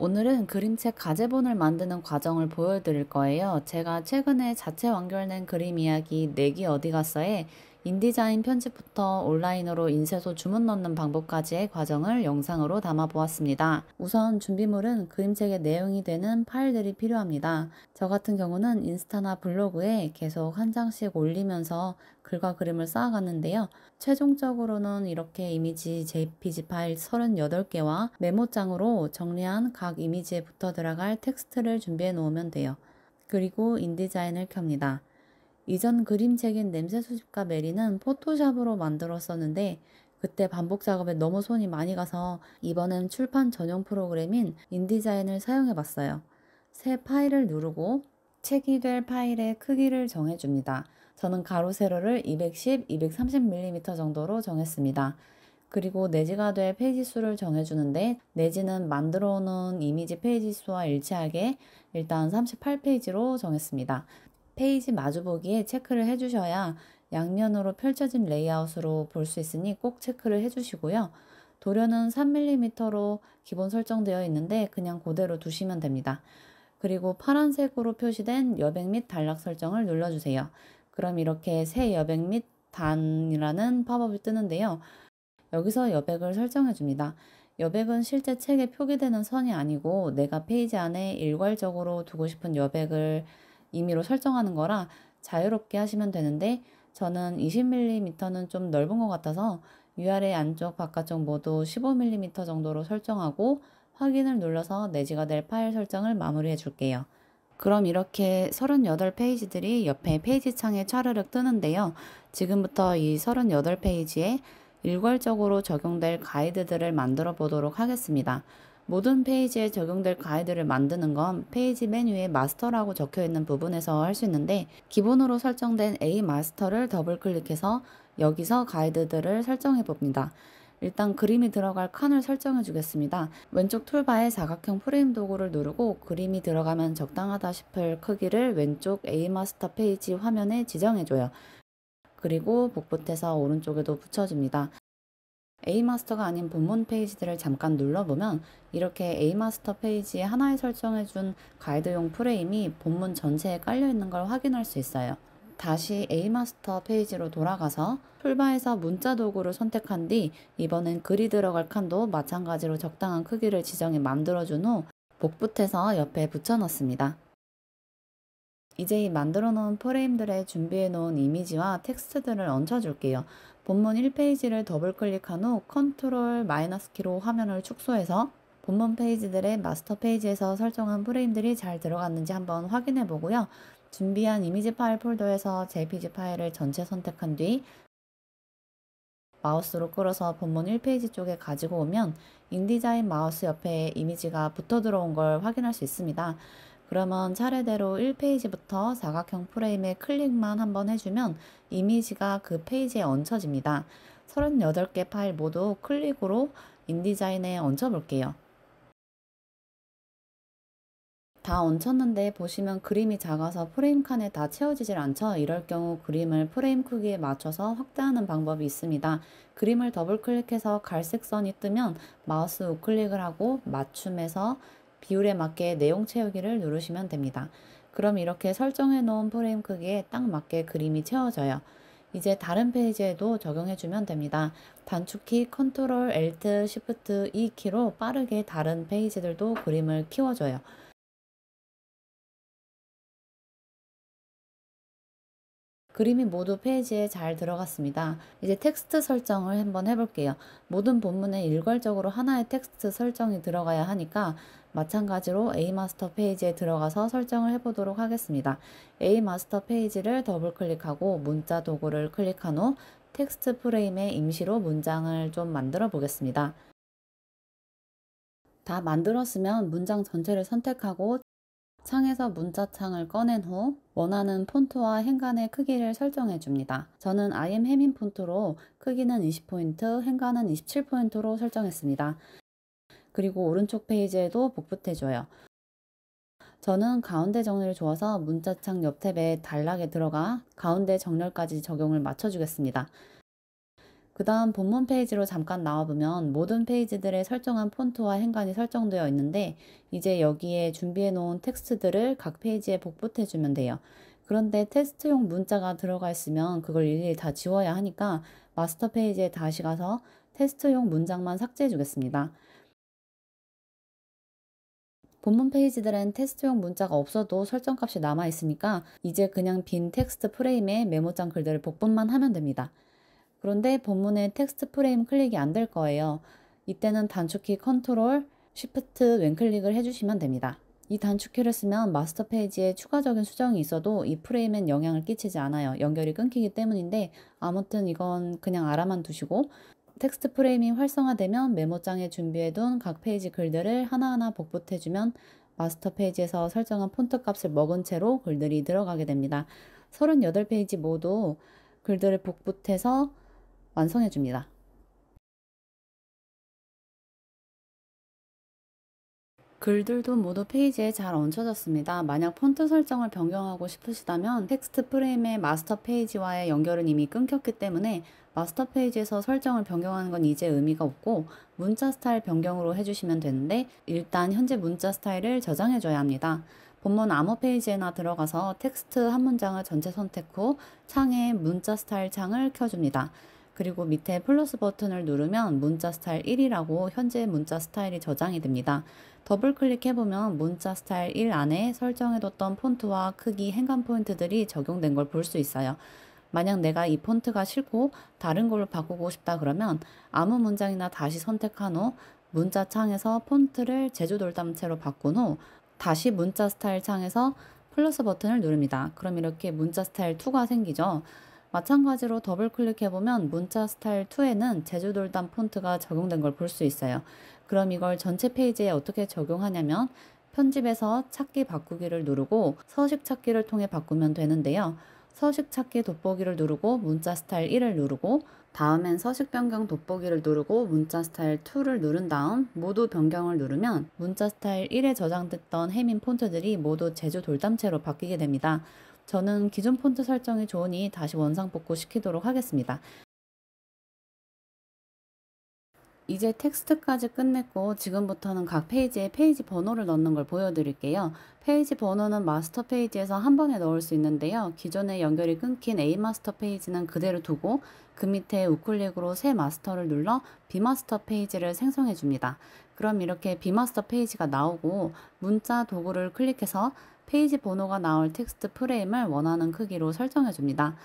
오늘은 그림책 가제본을 만드는 과정을 보여드릴 거예요. 제가 최근에 자체 완결된 그림 이야기 내기 네 어디 갔어에 인디자인 편집부터 온라인으로 인쇄소 주문 넣는 방법까지의 과정을 영상으로 담아보았습니다. 우선 준비물은 그림책의 내용이 되는 파일들이 필요합니다. 저 같은 경우는 인스타나 블로그에 계속 한 장씩 올리면서 글과 그림을 쌓아갔는데요. 최종적으로는 이렇게 이미지 JPG 파일 38개와 메모장으로 정리한 각 이미지에 붙어 들어갈 텍스트를 준비해 놓으면 돼요. 그리고 인디자인을 켭니다. 이전 그림책인 냄새 수집과 메리는 포토샵으로 만들었었는데 그때 반복 작업에 너무 손이 많이 가서 이번엔 출판 전용 프로그램인 인디자인을 사용해 봤어요. 새 파일을 누르고 책이 될 파일의 크기를 정해줍니다. 저는 가로 세로를 210, 230mm 정도로 정했습니다. 그리고 내지가 될 페이지 수를 정해주는데 내지는 만들어 놓은 이미지 페이지 수와 일치하게 일단 38페이지로 정했습니다. 페이지 마주보기에 체크를 해주셔야 양면으로 펼쳐진 레이아웃으로 볼 수 있으니 꼭 체크를 해주시고요. 도료는 3mm로 기본 설정되어 있는데 그냥 그대로 두시면 됩니다. 그리고 파란색으로 표시된 여백 및 단락 설정을 눌러주세요. 그럼 이렇게 새 여백 및 단이라는 팝업이 뜨는데요. 여기서 여백을 설정해 줍니다. 여백은 실제 책에 표기되는 선이 아니고 내가 페이지 안에 일괄적으로 두고 싶은 여백을 임의로 설정하는 거라 자유롭게 하시면 되는데 저는 20mm는 좀 넓은 것 같아서 위아래 안쪽 바깥쪽 모두 15mm 정도로 설정하고 확인을 눌러서 내지가 될 파일 설정을 마무리해 줄게요. 그럼 이렇게 38페이지들이 옆에 페이지 창에 차르륵 뜨는데요. 지금부터 이 38페이지에 일괄적으로 적용될 가이드들을 만들어 보도록 하겠습니다. 모든 페이지에 적용될 가이드를 만드는 건 페이지 메뉴에 마스터라고 적혀 있는 부분에서 할 수 있는데 기본으로 설정된 A 마스터를 더블 클릭해서 여기서 가이드들을 설정해 봅니다. 일단 그림이 들어갈 칸을 설정해 주겠습니다. 왼쪽 툴바에 사각형 프레임 도구를 누르고 그림이 들어가면 적당하다 싶을 크기를 왼쪽 A 마스터 페이지 화면에 지정해 줘요. 그리고 복붙해서 오른쪽에도 붙여줍니다. A마스터가 아닌 본문 페이지들을 잠깐 눌러보면 이렇게 A마스터 페이지에 하나에 설정해준 가이드용 프레임이 본문 전체에 깔려있는 걸 확인할 수 있어요. 다시 A마스터 페이지로 돌아가서 풀바에서 문자 도구를 선택한 뒤 이번엔 글이 들어갈 칸도 마찬가지로 적당한 크기를 지정해 만들어준 후 복붙해서 옆에 붙여넣습니다. 이제 이 만들어 놓은 프레임들에 준비해 놓은 이미지와 텍스트들을 얹혀줄게요. 본문 1페이지를 더블 클릭한 후 컨트롤 마이너스 키로 화면을 축소해서 본문 페이지들의 마스터 페이지에서 설정한 프레임들이 잘 들어갔는지 한번 확인해 보고요. 준비한 이미지 파일 폴더에서 JPG 파일을 전체 선택한 뒤 마우스로 끌어서 본문 1페이지 쪽에 가지고 오면 인디자인 마우스 옆에 이미지가 붙어 들어온 걸 확인할 수 있습니다. 그러면 차례대로 1페이지부터 사각형 프레임에 클릭만 한 번 해주면 이미지가 그 페이지에 얹혀집니다. 38개 파일 모두 클릭으로 인디자인에 얹혀볼게요. 다 얹혔는데 보시면 그림이 작아서 프레임 칸에 다 채워지질 않죠? 이럴 경우 그림을 프레임 크기에 맞춰서 확대하는 방법이 있습니다. 그림을 더블 클릭해서 갈색 선이 뜨면 마우스 우클릭을 하고 맞춤에서 비율에 맞게 내용 채우기를 누르시면 됩니다. 그럼 이렇게 설정해 놓은 프레임 크기에 딱 맞게 그림이 채워져요. 이제 다른 페이지에도 적용해주면 됩니다. 단축키 컨트롤, 엘트, 시프트, E 키로 빠르게 다른 페이지들도 그림을 키워줘요. 그림이 모두 페이지에 잘 들어갔습니다. 이제 텍스트 설정을 한번 해볼게요. 모든 본문에 일괄적으로 하나의 텍스트 설정이 들어가야 하니까 마찬가지로 A마스터 페이지에 들어가서 설정을 해보도록 하겠습니다. A마스터 페이지를 더블 클릭하고 문자 도구를 클릭한 후 텍스트 프레임에 임시로 문장을 좀 만들어 보겠습니다. 다 만들었으면 문장 전체를 선택하고 창에서 문자창을 꺼낸 후 원하는 폰트와 행간의 크기를 설정해 줍니다. 저는 IM 해민 폰트로 크기는 20포인트, 행간은 27포인트로 설정했습니다. 그리고 오른쪽 페이지에도 복붙해줘요. 저는 가운데 정렬을 줘서 문자창 옆 탭에 단락에 들어가 가운데 정렬까지 적용을 맞춰주겠습니다. 그 다음 본문 페이지로 잠깐 나와보면 모든 페이지들의 설정한 폰트와 행간이 설정되어 있는데 이제 여기에 준비해 놓은 텍스트들을 각 페이지에 복붙해 주면 돼요. 그런데 테스트용 문자가 들어가 있으면 그걸 일일이 다 지워야 하니까 마스터 페이지에 다시 가서 테스트용 문장만 삭제해 주겠습니다. 본문 페이지들은 테스트용 문자가 없어도 설정값이 남아 있으니까 이제 그냥 빈 텍스트 프레임에 메모장 글들을 복붙만 하면 됩니다. 그런데 본문에 텍스트 프레임 클릭이 안 될 거예요. 이때는 단축키 컨트롤, 쉬프트 왼클릭을 해주시면 됩니다. 이 단축키를 쓰면 마스터 페이지에 추가적인 수정이 있어도 이 프레임엔 영향을 끼치지 않아요. 연결이 끊기기 때문인데 아무튼 이건 그냥 알아만 두시고 텍스트 프레임이 활성화되면 메모장에 준비해둔 각 페이지 글들을 하나하나 복붙해주면 마스터 페이지에서 설정한 폰트 값을 먹은 채로 글들이 들어가게 됩니다. 38페이지 모두 글들을 복붙해서 완성해 줍니다. 글들도 모두 페이지에 잘 얹혀졌습니다. 만약 폰트 설정을 변경하고 싶으시다면 텍스트 프레임의 마스터 페이지와의 연결은 이미 끊겼기 때문에 마스터 페이지에서 설정을 변경하는 건 이제 의미가 없고 문자 스타일 변경으로 해주시면 되는데 일단 현재 문자 스타일을 저장해줘야 합니다. 본문 암호 페이지에나 들어가서 텍스트 한 문장을 전체 선택 후 창에 문자 스타일 창을 켜줍니다. 그리고 밑에 플러스 버튼을 누르면 문자 스타일 1이라고 현재 문자 스타일이 저장이 됩니다. 더블 클릭해보면 문자 스타일 1 안에 설정해뒀던 폰트와 크기, 행간 포인트들이 적용된 걸 볼 수 있어요. 만약 내가 이 폰트가 싫고 다른 걸로 바꾸고 싶다 그러면 아무 문장이나 다시 선택한 후 문자 창에서 폰트를 제조 돌담채로 바꾼 후 다시 문자 스타일 창에서 플러스 버튼을 누릅니다. 그럼 이렇게 문자 스타일 2가 생기죠. 마찬가지로 더블 클릭해보면 문자 스타일 2에는 제주돌담 폰트가 적용된 걸 볼 수 있어요. 그럼 이걸 전체 페이지에 어떻게 적용하냐면 편집에서 찾기 바꾸기를 누르고 서식 찾기를 통해 바꾸면 되는데요. 서식 찾기 돋보기를 누르고 문자 스타일 1을 누르고 다음엔 서식 변경 돋보기를 누르고 문자 스타일 2를 누른 다음 모두 변경을 누르면 문자 스타일 1에 저장됐던 해민 폰트들이 모두 제주 돌담체로 바뀌게 됩니다. 저는 기존 폰트 설정이 좋으니 다시 원상 복구 시키도록 하겠습니다. 이제 텍스트까지 끝냈고 지금부터는 각 페이지에 페이지 번호를 넣는 걸 보여드릴게요. 페이지 번호는 마스터 페이지에서 한 번에 넣을 수 있는데요. 기존에 연결이 끊긴 A 마스터 페이지는 그대로 두고 그 밑에 우클릭으로 새 마스터를 눌러 B 마스터 페이지를 생성해 줍니다. 그럼 이렇게 B 마스터 페이지가 나오고 문자 도구를 클릭해서 페이지 번호가 나올 텍스트 프레임을 원하는 크기로 설정해 줍니다.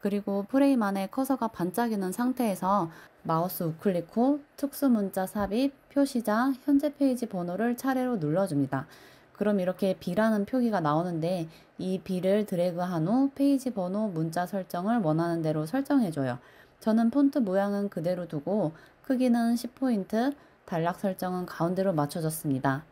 그리고 프레임 안에 커서가 반짝이는 상태에서 마우스 우클릭 후 특수 문자 삽입, 표시자, 현재 페이지 번호를 차례로 눌러줍니다. 그럼 이렇게 B라는 표기가 나오는데 이 B를 드래그한 후 페이지 번호 문자 설정을 원하는 대로 설정해줘요. 저는 폰트 모양은 그대로 두고 크기는 10포인트, 단락 설정은 가운데로 맞춰졌습니다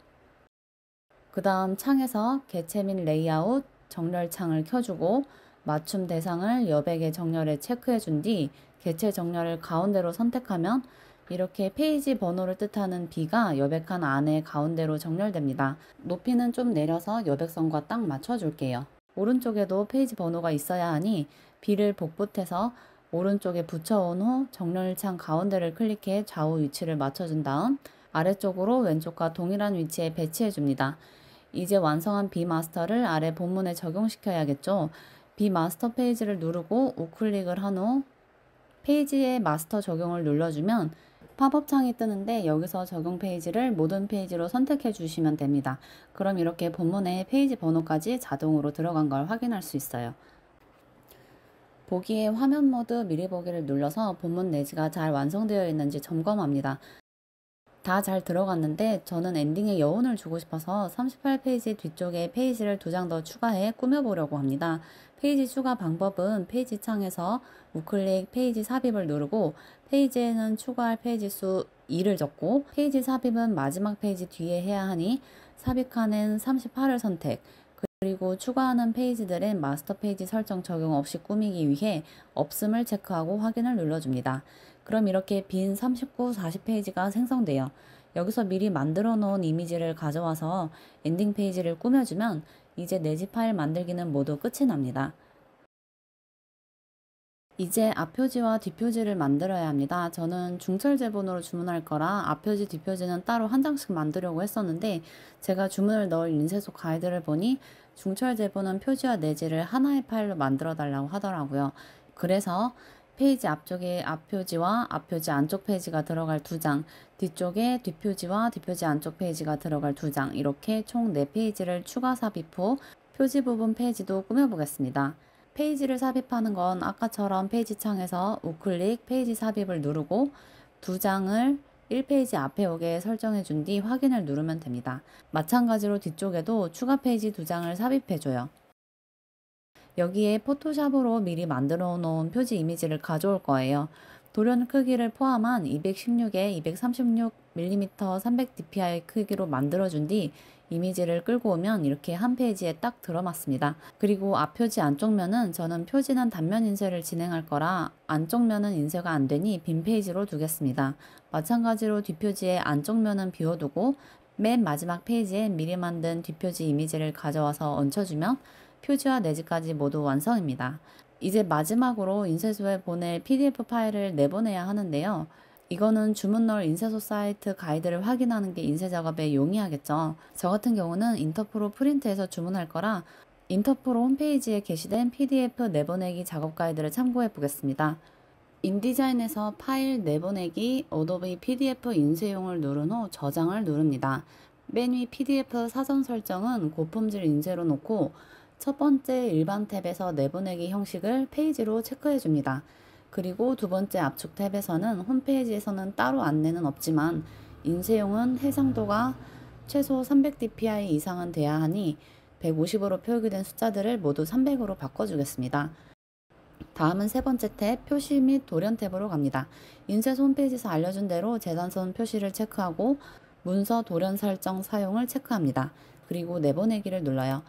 그 다음 창에서 개체 및 레이아웃, 정렬 창을 켜주고 맞춤 대상을 여백의 정렬에 체크해 준 뒤 개체 정렬을 가운데로 선택하면 이렇게 페이지 번호를 뜻하는 B가 여백한 안에 가운데로 정렬됩니다. 높이는 좀 내려서 여백선과 딱 맞춰줄게요. 오른쪽에도 페이지 번호가 있어야 하니 B를 복붙해서 오른쪽에 붙여온 후 정렬창 가운데를 클릭해 좌우 위치를 맞춰준 다음 아래쪽으로 왼쪽과 동일한 위치에 배치해줍니다. 이제 완성한 B 마스터를 아래 본문에 적용시켜야겠죠. B 마스터 페이지를 누르고 우클릭을 한 후 페이지에 마스터 적용을 눌러주면 팝업 창이 뜨는데 여기서 적용 페이지를 모든 페이지로 선택해 주시면 됩니다. 그럼 이렇게 본문의 페이지 번호까지 자동으로 들어간 걸 확인할 수 있어요. 보기에 화면 모드 미리 보기를 눌러서 본문 내지가 잘 완성되어 있는지 점검합니다. 다잘 들어갔는데 저는 엔딩에 여운을 주고 싶어서 38페이지 뒤쪽에 페이지를 두 장 더 추가해 꾸며보려고 합니다. 페이지 추가 방법은 페이지 창에서 우클릭 페이지 삽입을 누르고 페이지에는 추가할 페이지 수 2를 적고 페이지 삽입은 마지막 페이지 뒤에 해야 하니 삽입칸엔 38을 선택 그리고 추가하는 페이지들은 마스터 페이지 설정 적용 없이 꾸미기 위해 없음을 체크하고 확인을 눌러줍니다. 그럼 이렇게 빈 39, 40페이지가 생성돼요. 여기서 미리 만들어 놓은 이미지를 가져와서 엔딩 페이지를 꾸며주면 이제 내지 파일 만들기는 모두 끝이 납니다. 이제 앞표지와 뒷표지를 만들어야 합니다. 저는 중철 제본으로 주문할 거라 앞표지 뒷표지는 따로 한 장씩 만들려고 했었는데 제가 주문을 넣을 인쇄소 가이드를 보니 중철 제본은 표지와 내지를 하나의 파일로 만들어 달라고 하더라고요. 그래서 페이지 앞쪽에 앞표지와 앞표지 안쪽 페이지가 들어갈 두장 뒤쪽에 뒷표지와 뒷표지 안쪽 페이지가 들어갈 두 장 이렇게 총 4페이지를 추가 삽입 후 표지 부분 페이지도 꾸며보겠습니다. 페이지를 삽입하는 건 아까처럼 페이지 창에서 우클릭 페이지 삽입을 누르고 두 장을 1페이지 앞에 오게 설정해 준 뒤 확인을 누르면 됩니다. 마찬가지로 뒤쪽에도 추가 페이지 두 장을 삽입해줘요. 여기에 포토샵으로 미리 만들어 놓은 표지 이미지를 가져올 거예요. 돌연 크기를 포함한 216에 236mm 300dpi 크기로 만들어준 뒤 이미지를 끌고 오면 이렇게 한 페이지에 딱 들어맞습니다. 그리고 앞 표지 안쪽 면은 저는 표지는 단면 인쇄를 진행할 거라 안쪽 면은 인쇄가 안 되니 빈 페이지로 두겠습니다. 마찬가지로 뒷표지의 안쪽 면은 비워두고 맨 마지막 페이지에 미리 만든 뒷표지 이미지를 가져와서 얹혀주면 표지와 내지까지 모두 완성입니다. 이제 마지막으로 인쇄소에 보낼 PDF 파일을 내보내야 하는데요. 이거는 주문 넣을 인쇄소 사이트 가이드를 확인하는 게 인쇄 작업에 용이하겠죠. 저 같은 경우는 인터프로 프린트해서 주문할 거라 인터프로 홈페이지에 게시된 PDF 내보내기 작업 가이드를 참고해 보겠습니다. 인디자인에서 파일 내보내기 어도비 PDF 인쇄용을 누른 후 저장을 누릅니다. 맨 위 PDF 사전 설정은 고품질 인쇄로 놓고 첫 번째 일반 탭에서 내보내기 형식을 페이지로 체크해 줍니다. 그리고 두 번째 압축 탭에서는 홈페이지에서는 따로 안내는 없지만 인쇄용은 해상도가 최소 300dpi 이상은 돼야 하니 150으로 표기된 숫자들을 모두 300으로 바꿔주겠습니다. 다음은 세 번째 탭 표시 및 돌연 탭으로 갑니다. 인쇄소 홈페이지에서 알려준 대로 재단선 표시를 체크하고 문서 돌연 설정 사용을 체크합니다. 그리고 내보내기를 눌러요.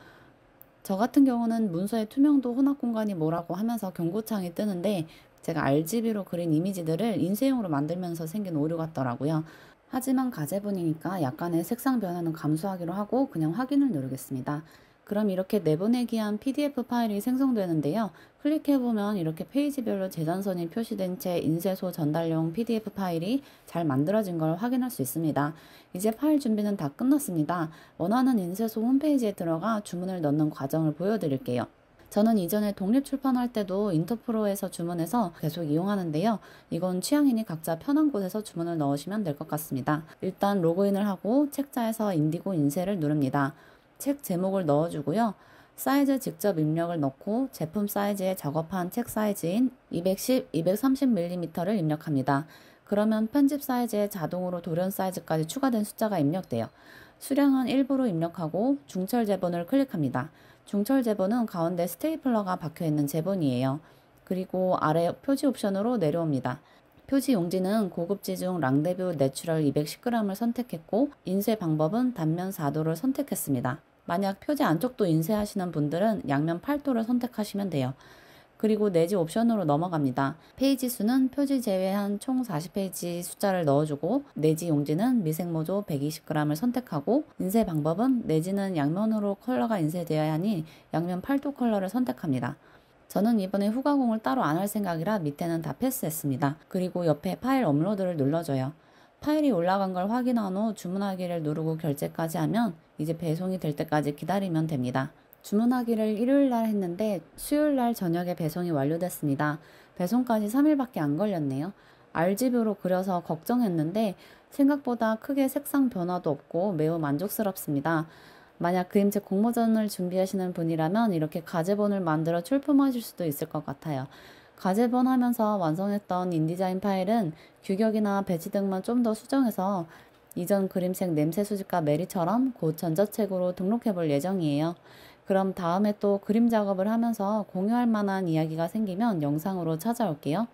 저 같은 경우는 문서의 투명도 혼합 공간이 뭐라고 하면서 경고창이 뜨는데 제가 RGB로 그린 이미지들을 인쇄용으로 만들면서 생긴 오류 같더라고요. 하지만 가제본이니까 약간의 색상 변화는 감수하기로 하고 그냥 확인을 누르겠습니다. 그럼 이렇게 내보내기한 PDF 파일이 생성되는데요. 클릭해보면 이렇게 페이지별로 재단선이 표시된 채 인쇄소 전달용 PDF 파일이 잘 만들어진 걸 확인할 수 있습니다. 이제 파일 준비는 다 끝났습니다. 원하는 인쇄소 홈페이지에 들어가 주문을 넣는 과정을 보여드릴게요. 저는 이전에 독립 출판할 때도 인터프로에서 주문해서 계속 이용하는데요. 이건 취향이니 각자 편한 곳에서 주문을 넣으시면 될 것 같습니다. 일단 로그인을 하고 책자에서 인디고 인쇄를 누릅니다. 책 제목을 넣어주고요. 사이즈 직접 입력을 넣고 제품 사이즈에 작업한 책 사이즈인 210, 230mm를 입력합니다. 그러면 편집 사이즈에 자동으로 돌연 사이즈까지 추가된 숫자가 입력돼요. 수량은 일부로 입력하고 중철 제본을 클릭합니다. 중철 제본은 가운데 스테이플러가 박혀있는 제본이에요. 그리고 아래 표지 옵션으로 내려옵니다. 표지 용지는 고급지중 랑데뷰 내추럴 210g을 선택했고 인쇄 방법은 단면 4도를 선택했습니다. 만약 표지 안쪽도 인쇄하시는 분들은 양면 8도를 선택하시면 돼요. 그리고 내지 옵션으로 넘어갑니다. 페이지 수는 표지 제외한 총 40페이지 숫자를 넣어주고 내지 용지는 미생모조 120g을 선택하고 인쇄 방법은 내지는 양면으로 컬러가 인쇄되어야 하니 양면 8도 컬러를 선택합니다. 저는 이번에 후가공을 따로 안 할 생각이라 밑에는 다 패스했습니다. 그리고 옆에 파일 업로드를 눌러줘요. 파일이 올라간 걸 확인한 후 주문하기를 누르고 결제까지 하면 이제 배송이 될 때까지 기다리면 됩니다. 주문하기를 일요일날 했는데 수요일날 저녁에 배송이 완료됐습니다. 배송까지 3일밖에 안 걸렸네요. RGB로 그려서 걱정했는데 생각보다 크게 색상 변화도 없고 매우 만족스럽습니다. 만약 그림체 공모전을 준비하시는 분이라면 이렇게 가제본을 만들어 출품하실 수도 있을 것 같아요. 가제본 하면서 완성했던 인디자인 파일은 규격이나 배치 등만 좀 더 수정해서 이전 그림책 냄새 수집과 메리처럼 곧 전자책으로 등록해 볼 예정이에요. 그럼 다음에 또 그림 작업을 하면서 공유할 만한 이야기가 생기면 영상으로 찾아올게요.